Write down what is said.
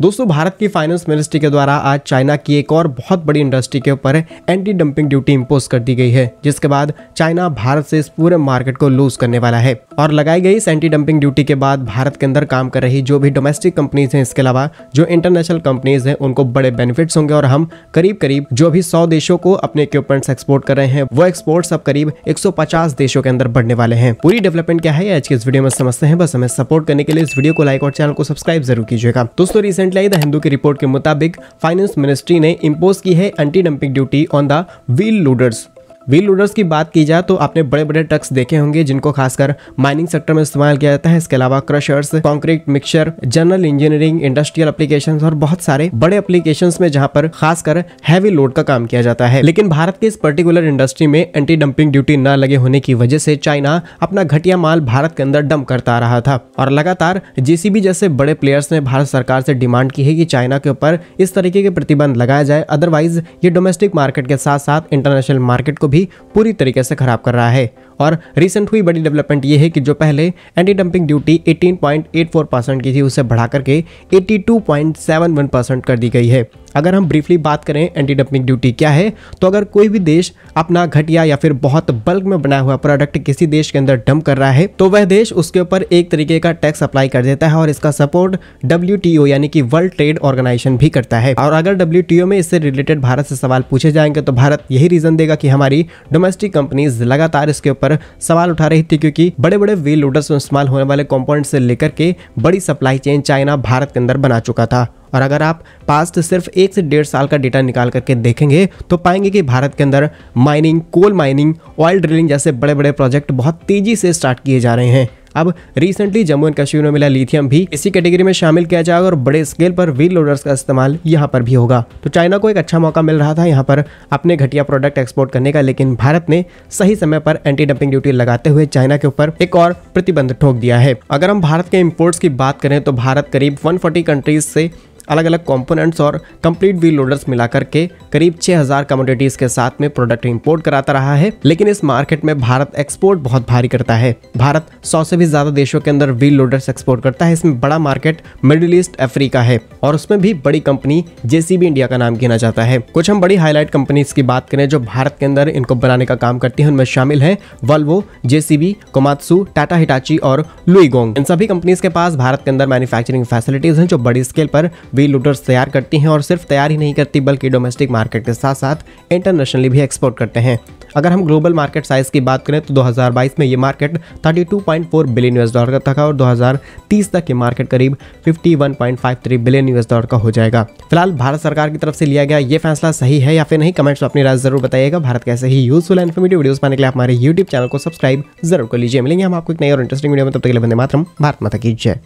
दोस्तों भारत की finance ministry के द्वारा आज चाइना की एक और बहुत बड़ी इंडस्ट्री के ऊपर एंटी डंपिंग ड्यूटी इम्पोज कर दी गई है जिसके बाद चाइना भारत से इस पूरे मार्केट को लूज करने वाला है और लगाई गई इस एंटी डंपिंग ड्यूटी के बाद भारत के अंदर काम कर रही जो भी डोमेस्टिक कंपनीज है इसके अलावा जो इंटरनेशनल कंपनीज है उनको बड़े बेनिफिट्स होंगे और हम करीब करीब जो भी सौ देशों को अपने इक्विपमेंट्स एक्सपोर्ट कर रहे हैं वो एक्सपोर्ट्स अब करीब एक देशों के अंदर बढ़ने वाले हैं पूरी डेवलपमेंट क्या है आज के इस वीडियो में समझते हैं बस हमें सपोर्ट करने के लिए इस वीडियो को लाइक और चैनल को सब्सक्राइब जरूर कीजिएगा दोस्तों recent recently I the Hindu की रिपोर्ट के मुताबिक फाइनेंस मिनिस्ट्री ने इम्पोज की है anti dumping duty on the wheel loaders wheel loaders की बात की जाए तो आपने बड़े बड़े ट्रक्स देखे होंगे जिनको खासकर माइनिंग सेक्टर में इस्तेमाल किया जाता है इसके अलावा crushers concrete mixer general engineering industrial application और बहुत सारे बड़े अप्लीकेशन में जहाँ पर खासकर हैवी लोड का काम किया जाता है लेकिन भारत के इस पर्टिकुलर इंडस्ट्री में एंटी डंपिंग ड्यूटी न लगे होने की वजह से चाइना अपना घटिया माल भारत के अंदर डंप करता आ रहा था और लगातार जेसीबी जैसे बड़े प्लेयर्स ने भारत सरकार से डिमांड की है कि चाइना के ऊपर इस तरीके के प्रतिबंध लगाया जाए अदरवाइज ये डोमेस्टिक मार्केट के साथ साथ इंटरनेशनल मार्केट को भी भी पूरी तरीके से खराब कर रहा है और रिसेंट हुई बड़ी डेवलपमेंट ये है कि जो पहले एंटी डंपिंग ड्यूटी 18.84 परसेंट की थी उसे बढ़ा करके 82.71 परसेंट कर दी गई है अगर हम ब्रीफली बात करें एंटी डंपिंग ड्यूटी क्या है तो अगर कोई भी देश अपना घटिया या फिर बहुत बल्क में बनाया हुआ प्रोडक्ट किसी देश के अंदर डंप कर रहा है तो वह देश उसके ऊपर एक तरीके का टैक्स अप्लाई कर देता है और इसका सपोर्ट डब्ल्यू यानी कि वर्ल्ड ट्रेड ऑर्गेनाइजेशन भी करता है और अगर डब्ल्यू में इससे रिलेटेड भारत से सवाल पूछे जाएंगे तो भारत यही रीजन देगा कि हमारी डोमेस्टिक कंपनीज लगातार इसके ऊपर पर सवाल उठा रही थी क्योंकि बड़े बड़े व्हील लोडर्स में इस्तेमाल होने वाले कॉम्पोनेंट से लेकर के बड़ी सप्लाई चेन चाइना भारत के अंदर बना चुका था और अगर आप पास्ट सिर्फ एक से डेढ़ साल का डेटा निकाल करके देखेंगे तो पाएंगे कि भारत के अंदर mining coal mining oil drilling जैसे बड़े बड़े प्रोजेक्ट बहुत तेजी से स्टार्ट किए जा रहे हैं अब रिसेंटली जम्मू एंड कश्मीर में मिला लिथियम भी इसी कैटेगरी में शामिल किया जाएगा और बड़े स्केल पर व्हील लोडर्स का इस्तेमाल यहाँ पर भी होगा तो चाइना को एक अच्छा मौका मिल रहा था यहाँ पर अपने घटिया प्रोडक्ट एक्सपोर्ट करने का लेकिन भारत ने सही समय पर एंटी डंपिंग ड्यूटी लगाते हुए चाइना के ऊपर एक और प्रतिबंध ठोक दिया है अगर हम भारत के इम्पोर्ट की बात करें तो भारत करीब वन कंट्रीज से अलग अलग कंपोनेंट्स और कंप्लीट व्हील लोडर्स मिलाकर के करीब 6000 कमोडिटीज के साथ में प्रोडक्ट इंपोर्ट कराता रहा है लेकिन इस मार्केट में भारत एक्सपोर्ट बहुत भारी करता है भारत सौ से भी ज्यादा देशों के अंदर व्हील लोडर्स एक्सपोर्ट करता है इसमें बड़ा मार्केट मिडिल ईस्ट अफ्रीका है और उसमें भी बड़ी कंपनी जेसीबी इंडिया का नाम गिना जाता है कुछ हम बड़ी हाईलाइट कंपनीज की बात करें जो भारत के अंदर इनको बनाने का काम करती है उनमें शामिल है Volvo JCB Komatsu Tata Hitachi और लुईगोंग इन सभी कंपनीज के पास भारत के अंदर मैन्युफैक्चरिंग फैसिलिटीज हैं जो बड़ी स्केल पर व्हील लूटर्स तैयार करती हैं और सिर्फ तैयार ही नहीं करती बल्कि डोमेस्टिक मार्केट के साथ साथ इंटरनेशनली भी एक्सपोर्ट करते हैं अगर हम ग्लोबल मार्केट साइज़ की बात करें तो 2022 में ये मार्केट 32.4 बिलियन यूएस डॉलर का था और 2030 तक ये मार्केट करीब 51.53 बिलियन यूएस डॉलर का हो जाएगा फिलहाल भारत सरकार की तरफ से लिया गया ये फैसला सही है या फिर नहीं कमेंट्स में अपनी राय जरूर बताइएगा भारत कैसे ही यूजफुल इन्फॉर्मेटिव वीडियो पाने के लिए हमारे यूट्यूब चैनल को सब्सक्राइब जरूर कर लीजिए मिलेंगे हम आपको एक नई और इंटरेस्टिंग वीडियो में तब तक के लिए बंदे मात्र भारत माता की जय